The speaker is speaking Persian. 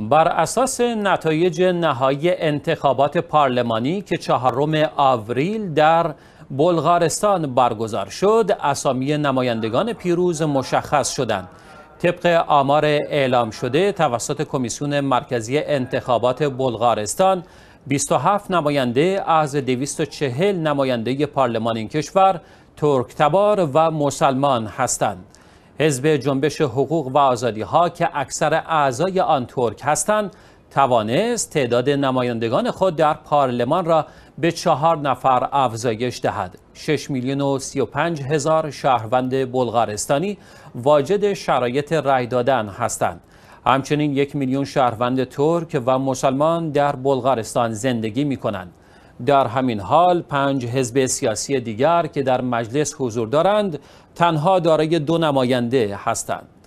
بر اساس نتایج نهایی انتخابات پارلمانی که چهارم آوریل در بلغارستان برگزار شد اسامی نمایندگان پیروز مشخص شدند طبق آمار اعلام شده توسط کمیسیون مرکزی انتخابات بلغارستان 27 نماینده از 240 نماینده پارلمان این کشور ترکتبار و مسلمان هستند حزب جنبش حقوق و آزادی ها که اکثر اعضای آن ترک هستند توانست تعداد نمایندگان خود در پارلمان را به چهار نفر افزایش دهد 6 میلیون و 35 هزار شهروند بلغارستانی واجد شرایط رای دادن هستند همچنین یک میلیون شهروند ترک و مسلمان در بلغارستان زندگی می کنند در همین حال پنج حزب سیاسی دیگر که در مجلس حضور دارند تنها دارای دو نماینده هستند